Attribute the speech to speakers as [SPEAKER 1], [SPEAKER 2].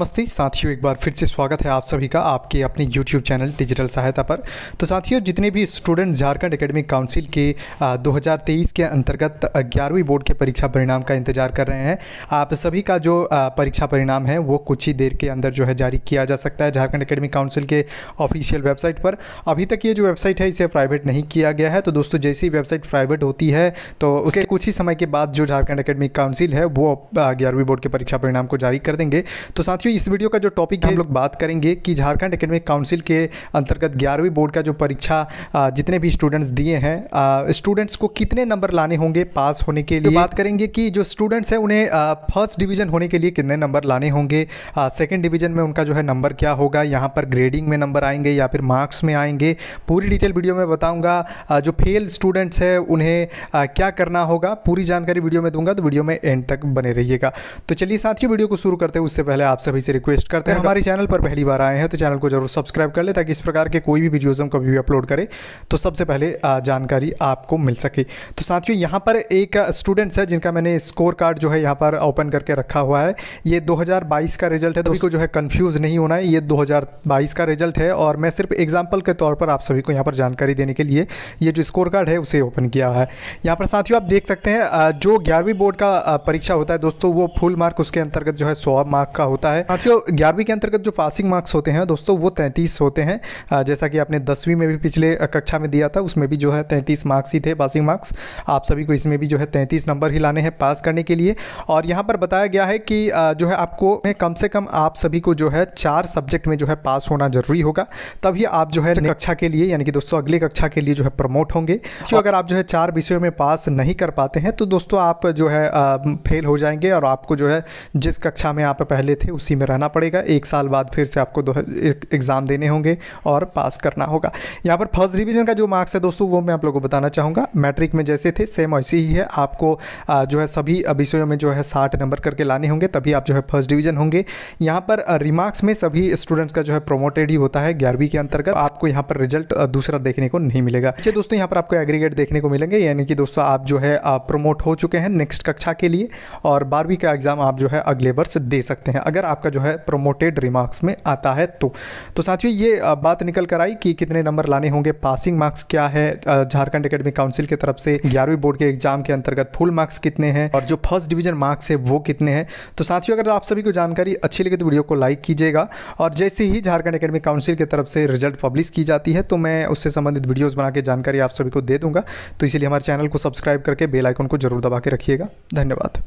[SPEAKER 1] नमस्ते साथियों एक बार फिर से स्वागत है आप सभी का आपके अपने YouTube चैनल डिजिटल सहायता पर तो साथियों जितने भी स्टूडेंट झारखंड एकेडमिक काउंसिल के 2023 के अंतर्गत ग्यारहवीं बोर्ड के परीक्षा परिणाम का इंतजार कर रहे हैं आप सभी का जो परीक्षा परिणाम है वो कुछ ही देर के अंदर जो है जारी किया जा सकता है झारखंड अकेडमिक काउंसिल के ऑफिशियल वेबसाइट पर अभी तक ये जो वेबसाइट है इसे प्राइवेट नहीं किया गया है तो दोस्तों जैसी वेबसाइट प्राइवेट होती है तो उसके कुछ ही समय के बाद जो झारखंड अकेडमिक काउंसिल है वो ग्यारहवीं बोर्ड के परीक्षा परिणाम को जारी कर देंगे तो साथियों दोस्तों इस वीडियो का जो टॉपिक है हम लोग बात करेंगे कि झारखंड एकेडमिक काउंसिल के अंतर्गत ग्यारहवीं बोर्ड का जो परीक्षा जितने भी स्टूडेंट्स दिए हैं स्टूडेंट्स को कितने नंबर लाने होंगे पास होने के तो लिए तो बात करेंगे कि जो स्टूडेंट्स हैं उन्हें फर्स्ट डिवीजन होने के लिए कितने नंबर लाने होंगे सेकेंड डिवीजन में उनका जो है नंबर क्या होगा यहाँ पर ग्रेडिंग में नंबर आएंगे या फिर मार्क्स में आएंगे पूरी डिटेल वीडियो में बताऊँगा जो फेल स्टूडेंट्स हैं उन्हें क्या करना होगा पूरी जानकारी वीडियो में दूंगा तो वीडियो में एंड तक बने रहिएगा तो चलिए साथियों वीडियो को शुरू करते हैं उससे पहले आप सभी सभी से रिक्वेस्ट करते हैं हमारे चैनल पर पहली बार आए हैं तो चैनल को जरूर सब्सक्राइब कर ले ताकि इस प्रकार के कोई भी वीडियोज़ हम कभी भी अपलोड करें तो सबसे पहले जानकारी आपको मिल सके तो साथियों यहाँ पर एक स्टूडेंट्स है जिनका मैंने स्कोर कार्ड जो है यहाँ पर ओपन करके रखा हुआ है ये दो का रिजल्ट है तो उसको जो है कन्फ्यूज़ नहीं होना है ये दो का रिजल्ट है और मैं सिर्फ एग्जाम्पल के तौर पर आप सभी को यहाँ पर जानकारी देने के लिए ये जो स्कोर कार्ड है उसे ओपन किया है यहाँ पर साथियों आप देख सकते हैं जो ग्यारहवीं बोर्ड का परीक्षा होता है दोस्तों वो फुल मार्क उसके अंतर्गत जो है सौ मार्क का होता है है साथियों ग्यारहवीं के अंतर्गत जो पासिंग मार्क्स होते हैं दोस्तों वो तैंतीस होते हैं जैसा कि आपने दसवीं में भी पिछले कक्षा में दिया था उसमें भी जो है तैंतीस मार्क्स ही थे पासिंग मार्क्स आप सभी को इसमें भी जो है तैंतीस नंबर ही लाने हैं पास करने के लिए और यहाँ पर बताया गया है कि जो है आपको कम से कम आप सभी को जो है चार सब्जेक्ट में जो है पास होना जरूरी होगा तभी आप जो है अच्छा। कक्षा के लिए यानी कि दोस्तों अगली कक्षा के लिए जो है प्रमोट होंगे तो अगर आप जो है चार विषयों में पास नहीं कर पाते हैं तो दोस्तों आप जो है फेल हो जाएंगे और आपको जो है जिस कक्षा में आप पहले थे उसी उसी में रहना पड़ेगा एक साल बाद फिर से आपको दो एग्ज़ाम देने होंगे और पास करना होगा यहाँ पर फर्स्ट डिवीज़न का जो मार्क्स है दोस्तों वो मैं आप लोगों को बताना चाहूँगा मैट्रिक में जैसे थे सेम ऐसे ही है आपको जो है सभी विषयों में जो है साठ नंबर करके लाने होंगे तभी आप जो है फर्स्ट डिवीज़न होंगे यहाँ पर रिमार्क्स में सभी स्टूडेंट्स का जो है प्रोमोटेड ही होता है ग्यारहवीं के अंतर्गत आपको यहाँ पर रिजल्ट दूसरा देखने को नहीं मिलेगा अच्छे दोस्तों यहाँ पर आपको एग्रीगेट देखने को मिलेंगे यानी कि दोस्तों आप जो है प्रोमोट हो चुके हैं नेक्स्ट कक्षा के लिए और बारहवीं का एग्ज़ाम आप जो है अगले वर्ष दे सकते हैं अगर आप आपका जो है प्रोमोटेड रिमार्क्स में आता है तो तो साथियों ये बात निकल कर आई कि कितने नंबर लाने होंगे पासिंग मार्क्स क्या है झारखंड अकेडमी काउंसिल की तरफ से ग्यारहवीं बोर्ड के एग्जाम के अंतर्गत फुल मार्क्स कितने हैं और जो फर्स्ट डिवीजन मार्क्स है वो कितने हैं तो साथियों अगर आप सभी को जानकारी अच्छी लगे तो वीडियो को लाइक कीजिएगा और जैसे ही झारखंड अकेडमी काउंसिल की तरफ से रिजल्ट पब्लिश की जाती है तो मैं उससे संबंधित वीडियोज़ बना के जानकारी आप सभी को दे दूंगा तो इसीलिए हमारे चैनल को सब्सक्राइब करके बेलाइकोन को जरूर दबा के रखिएगा धन्यवाद